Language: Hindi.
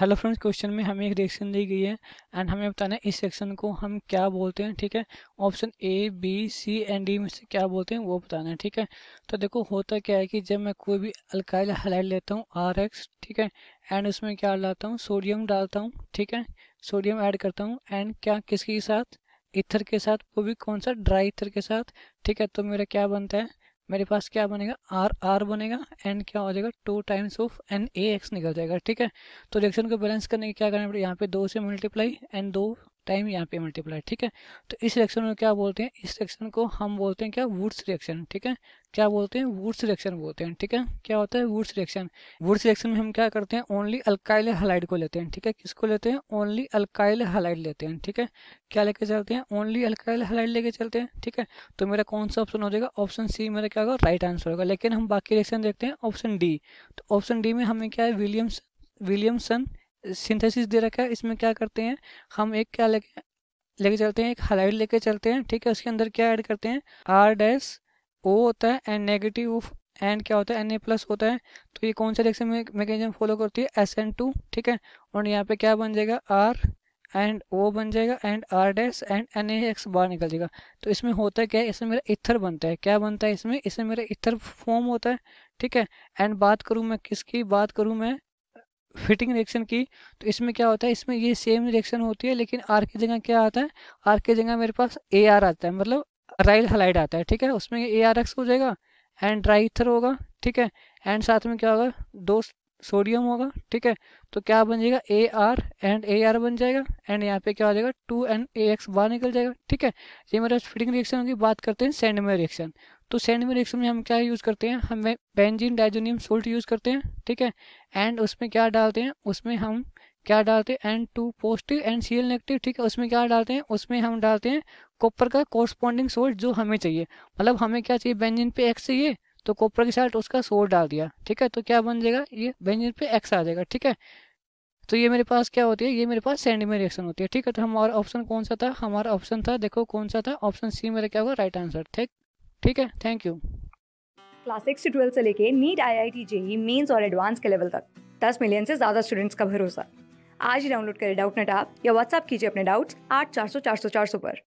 हेलो फ्रेंड्स क्वेश्चन में हमें एक रिएक्शन दी गई है एंड हमें बताना है इस रिएक्शन को हम क्या बोलते हैं ठीक है option A B C and D में से क्या बोलते हैं वो बताना है ठीक है तो देखो होता क्या है कि जब मैं कोई भी अल्काइल हलाइट लेता हूँ आर एक्स ठीक है एंड उसमें क्या डालता हूँ सोडियम डालता हूँ ठीक है सोडियम ऐड करता हूँ एंड क्या किसके साथ इथर के साथ वो भी कौन सा ड्राई इथर के साथ ठीक है तो मेरा क्या बनता है मेरे पास क्या बनेगा आर आर बनेगा एंड क्या हो जाएगा two times of N A X निकल जाएगा ठीक है तो रिएक्शन को बैलेंस करने के क्या करना पड़ेगा यहाँ पे दो से मल्टीप्लाई एंड दो टाइम यहाँ पे मल्टीप्लाई ठीक है तो इस रिएक्शन को क्या बोलते हैं इस रिएक्शन को हम बोलते हैं क्या वुड्स रिएक्शन ठीक है क्या बोलते हैं वुड्स रिएक्शन बोलते हैं ठीक है क्या होता है वुड्स रिएक्शन वुड्स रिएक्शन में हम क्या करते हैं ओनली अल्काइल हलाइड को लेते हैं ठीक है किसको लेते हैं ओनली अल्काइल हलाइड लेते हैं ठीक है क्या लेके चलते हैं ओनली अल्काइल हलाइड लेके चलते हैं ठीक है तो मेरा कौन सा ऑप्शन हो जाएगा ऑप्शन सी मेरा क्या होगा राइट आंसर होगा लेकिन हम बाकी रिएक्शन देखते हैं ऑप्शन डी तो ऑप्शन डी में हमें क्या है विलियम्स विलियमसन सिंथेसिस दे रखा है इसमें क्या करते हैं हम एक क्या लेके लेके चलते हैं एक हलाइड लेके चलते हैं ठीक है उसके अंदर क्या ऐड करते हैं आर डैस ओ होता है एंड नेगेटिव एंड क्या होता है एन ए प्लस होता है तो ये कौन सा रिएक्शन मैकेनिज्म फॉलो करती है एस एन टू ठीक है और यहाँ पे क्या बन जाएगा आर एंड ओ बन जाएगा and R dash and N X बाहर निकल जाएगा तो इसमें होता है क्या है इसमें मेरा इथर बनता है क्या बनता है इसमें इसमें मेरा इथर फॉर्म होता है ठीक है एंड बात करूँ मैं किसकी बात करूँ मैं फिटिंग रिएक्शन की तो इसमें क्या होता है इसमें ये सेम रिएक्शन होती है लेकिन आर की जगह क्या आता है आर की जगह मेरे पास ए आर आता है मतलब राइल हलाइड आता है ठीक है उसमें ए आर एक्स हो जाएगा एंड राइथर होगा ठीक है एंड साथ में क्या होगा दो सोडियम होगा ठीक है तो क्या बन जाएगा A R and A R बन जाएगा एंड यहाँ पे क्या हो जाएगा टू एंड ए एक्स बाहर निकल जाएगा ठीक है ये मेरा फिटिंग रिएक्शन की बात करते हैं सैंड में रिएक्शन तो सैंड में रिएक्शन में हम क्या यूज़ करते हैं हमें बेंजीन डाइजोनियम सोल्ट यूज़ करते हैं ठीक है एंड उसमें क्या डालते हैं उसमें हम क्या डालते हैं N two positive and C L negative ठीक है उसमें क्या डालते हैं उसमें हम डालते हैं कॉपर का कॉरस्पॉन्डिंग सोल्ट जो हमें चाहिए मतलब हमें क्या चाहिए बेंजिन पे एक्स चाहिए तो कोपरा की साथ उसका सोर डाल दिया ठीक है तो क्या बन जाएगा ये बेंजीन पे एक्स आ जाएगा ठीक है तो ये मेरे पास क्या होती है ये मेरे पास सेंड में रिएक्शन होती है ठीक है तो हमारा ऑप्शन कौन सा था हमारा ऑप्शन था देखो कौन सा था ऑप्शन सी मेरा क्या होगा राइट आंसर ठीक ठीक है थैंक यू क्लास सिक्स से ट्वेल्थ से लेके NEET I I T JEE Mains और एडवांस के लेवल तक दस मिलियन से ज़्यादा स्टूडेंट्स का भरोसा आज ही डाउनलोड करें डाउट नेट आप या व्हाट्सअप कीजिए अपने डाउट्स आठ चार सौ चार सौ चार सौ पर